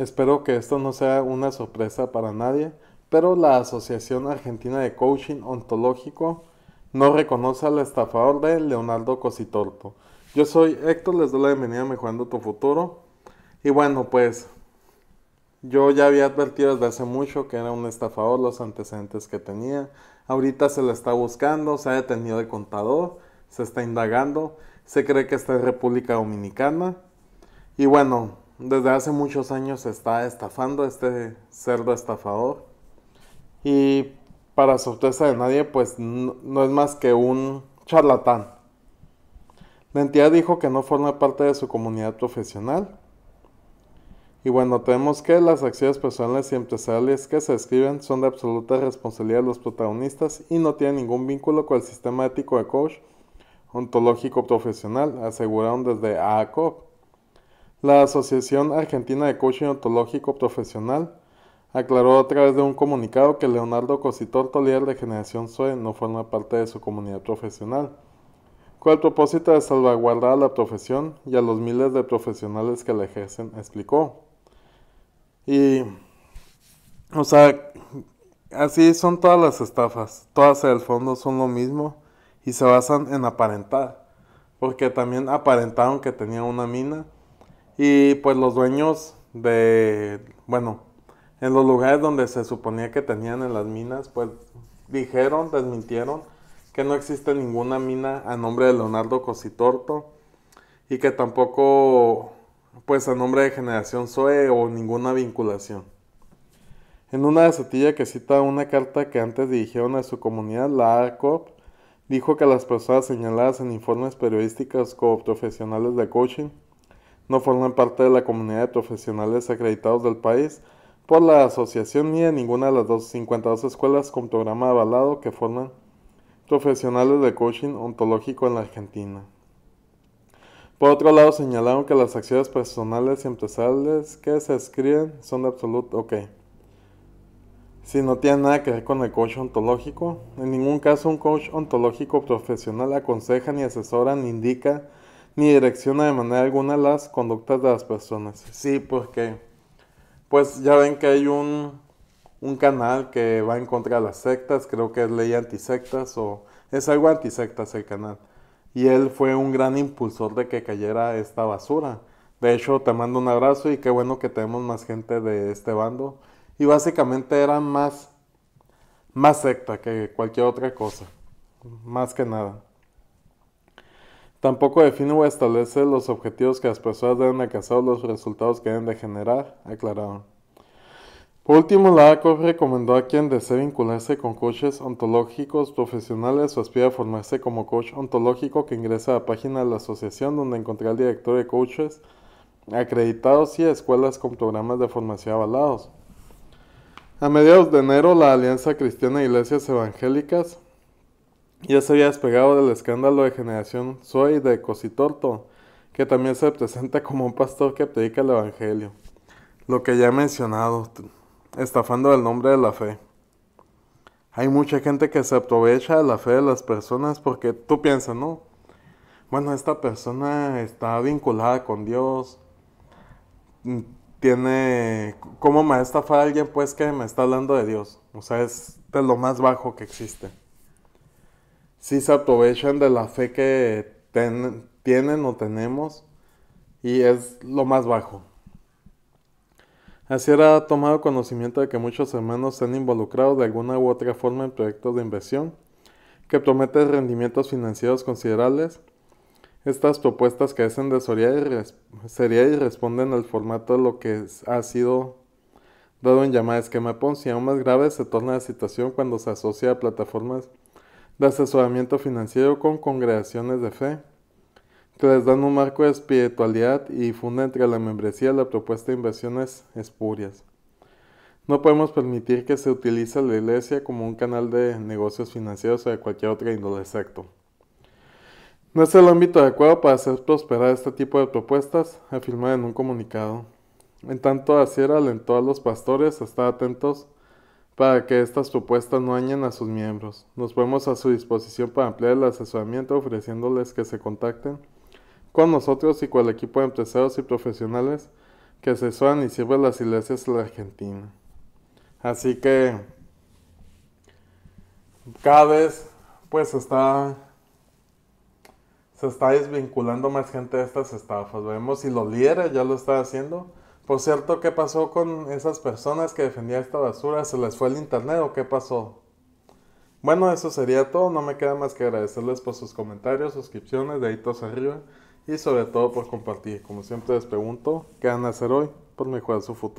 Espero que esto no sea una sorpresa para nadie, pero la Asociación Argentina de Coaching Ontológico no reconoce al estafador de Leonardo Cositorto. Yo soy Héctor, les doy la bienvenida a Mejorando tu Futuro. Y bueno, pues yo ya había advertido desde hace mucho que era un estafador los antecedentes que tenía. Ahorita se le está buscando, se ha detenido de contador, se está indagando, se cree que está en República Dominicana. Y bueno, desde hace muchos años está estafando este cerdo estafador. Y para sorpresa de nadie, pues no, es más que un charlatán. La entidad dijo que no forma parte de su comunidad profesional. Y bueno, tenemos que las acciones personales y empresariales que se escriben son de absoluta responsabilidad de los protagonistas y no tienen ningún vínculo con el sistema ético de coach ontológico profesional, aseguraron desde AACOP. La Asociación Argentina de Coaching Ontológico Profesional aclaró a través de un comunicado que Leonardo Cositor líder de Generación sue no forma parte de su comunidad profesional, con el propósito de salvaguardar a la profesión y a los miles de profesionales que la ejercen, explicó. Y, o sea, así son todas las estafas, todas en el fondo son lo mismo y se basan en aparentar, porque también aparentaron que tenía una mina y pues los dueños de, bueno, en los lugares donde se suponía que tenían en las minas, pues dijeron, desmintieron que no existe ninguna mina a nombre de Leonardo Cositorto y que tampoco pues a nombre de Generación Zoe o ninguna vinculación. En una gacetilla que cita una carta que antes dirigieron a su comunidad, la ACOP, dijo que las personas señaladas en informes periodísticos como profesionales de coaching no forman parte de la comunidad de profesionales acreditados del país por la asociación ni de ninguna de las 252 escuelas con programa avalado que forman profesionales de coaching ontológico en la Argentina. Por otro lado, señalaron que las acciones personales y empresariales que se escriben son de absoluto ok. Si no tienen nada que ver con el coach ontológico, en ningún caso un coach ontológico profesional aconseja ni asesora ni indica ni direcciona de manera alguna las conductas de las personas. Sí, porque pues ya ven que hay un, canal que va en contra de las sectas, creo que es ley antisectas o es algo antisectas el canal. Y él fue un gran impulsor de que cayera esta basura. De hecho, te mando un abrazo y qué bueno que tenemos más gente de este bando. Y básicamente era más, más secta que cualquier otra cosa, más que nada. Tampoco define o establece los objetivos que las personas deben alcanzar o los resultados que deben de generar, aclararon. Por último, la ACOF recomendó a quien desee vincularse con coaches ontológicos profesionales o aspira a formarse como coach ontológico que ingrese a la página de la asociación donde encontrará el director de coaches acreditados y escuelas con programas de formación avalados. A mediados de enero, la Alianza Cristiana de Iglesias Evangélicas ya se había despegado del escándalo de generación Soy de Cositorto, que también se presenta como un pastor que predica el Evangelio, lo que ya he mencionado, estafando el nombre de la fe. Hay mucha gente que se aprovecha de la fe de las personas porque tú piensas, ¿no? Bueno, esta persona está vinculada con Dios, mm, tiene... ¿Cómo me estafa alguien pues que me está hablando de Dios? O sea, es de lo más bajo que existe si se aprovechan de la fe que tienen o tenemos y es lo más bajo. Así era tomado conocimiento de que muchos hermanos se han involucrado de alguna u otra forma en proyectos de inversión que prometen rendimientos financieros considerables. Estas propuestas hacen de seriedad y responden al formato de lo que ha sido dado en llamada esquema y Aún más grave se torna la situación cuando se asocia a plataformas de asesoramiento financiero con congregaciones de fe, que les dan un marco de espiritualidad y difunden entre la membresía la propuesta de inversiones espurias. No podemos permitir que se utilice la iglesia como un canal de negocios financieros o de cualquier otra índole secto. No es el ámbito adecuado para hacer prosperar este tipo de propuestas, afirmó en un comunicado. En tanto, así alentó a los pastores a estar atentos para que estas propuestas no dañen a sus miembros. Nos ponemos a su disposición para ampliar el asesoramiento ofreciéndoles que se contacten con nosotros y con el equipo de empresarios y profesionales que asesoran y sirven las iglesias de la Argentina. Así que cada vez pues está se está desvinculando más gente de estas estafas. Vemos si lo líderes ya lo está haciendo por cierto, ¿qué pasó con esas personas que defendían esta basura? ¿Se les fue el internet o qué pasó? Bueno, eso sería todo. No me queda más que agradecerles por sus comentarios, suscripciones, deditos arriba y sobre todo por compartir. Como siempre les pregunto, ¿qué van a hacer hoy por mejorar su futuro?